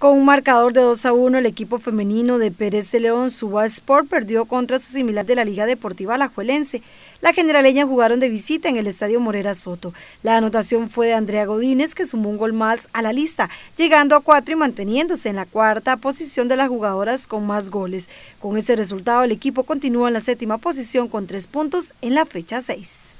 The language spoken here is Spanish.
Con un marcador de 2 a 1, el equipo femenino de Pérez de León, Suba Sport, perdió contra su similar de la Liga Deportiva Alajuelense. La generaleña jugaron de visita en el Estadio Morera Soto. La anotación fue de Andrea Godínez, que sumó un gol más a la lista, llegando a cuatro y manteniéndose en la cuarta posición de las jugadoras con más goles. Con ese resultado, el equipo continúa en la séptima posición con tres puntos en la fecha 6.